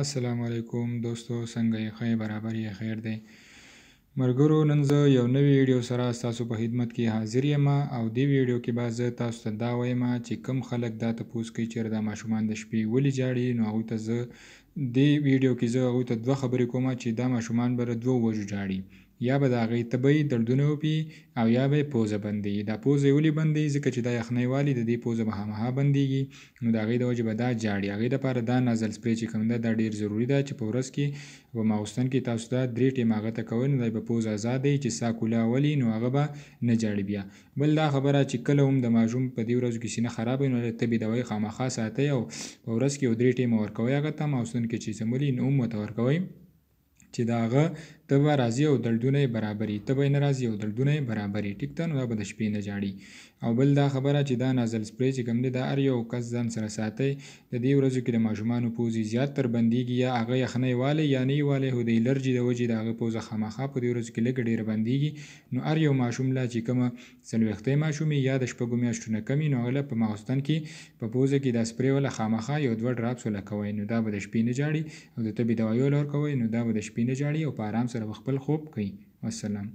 السلام علیکم دوستو څنګه یې ښه برابر یې خیر دی مرګرو نن زه یو نوی ویډیو سره تاسو په خدمت کې حاضر یم او دې ویډیو کې به زه تاسو ته دا وایم چې کم خلک دا تپوس کوي چې دا ماشومان د شپې ولې جاړي نو هغوی ته زه دې ویډیو کې زه هغوی ته دوه خبرې کوم چې دا ماشومان به له دوو وجو ژاړي یا به د هغې طبعي دردونه وپي او یا به یې پوزه بندوي دا پوزه یې ولې بندوي ځکه چې دا یخنۍ والي د دې پوزه به هماها بندېږي نو د هغې د وجې به دا جاړي هغې دپاره دا نازل سپری چې کوم ده دا ډېر ضروري ده چې په ورځ کې په ماخوستن کې تاسو دا درې ټیمه هغه ته کوئ نو دا به پوزه ازادی چې سا کوله ولي نو هغه به نه جاړي بیا بل دا خبره چې کله هم د ماشوم په دې ورځو کې سینه خراب وي نو د طبي دوایي خامخا ساتئ او په ورځ کې یو درې ټیمه ورکوئ هغه ته ماخوستن راتلونکي چې زموږ نوم متور کوي چې د هغه ته به راضي او دردونه یې برابري ته به یې ناراضي او دردونه یې برابري ټیک ته نو دا به د شپې نه جاړي او بل دا خبره چې دا نازل سپری چې کوم دی دا هر یو کس ځان سره ساتي د دې ورځو کې د ماشومانو پوزې زیات تر بندېږي یا هغه یخنۍ والی یا نه والی خو د الرجي د وجې د هغه پوزه خامخا په دې ورځو کې لږ ډېر بندېږي نو هر یو ماشوم لا چې کومه څلوېښتۍ ماشومې یا د شپږو میاشتو نه کمې نو هغه په ماخوستن کې په پوزه کې دا سپری وله خامخا یو دوه ډراپس وله کوئ نو دا به د شپې نه جاړي او د طبي دوایو له ورکوئ نو دا به د شپې سپی نه ژاړي او په آرام سره خپل خوب کوي والسلام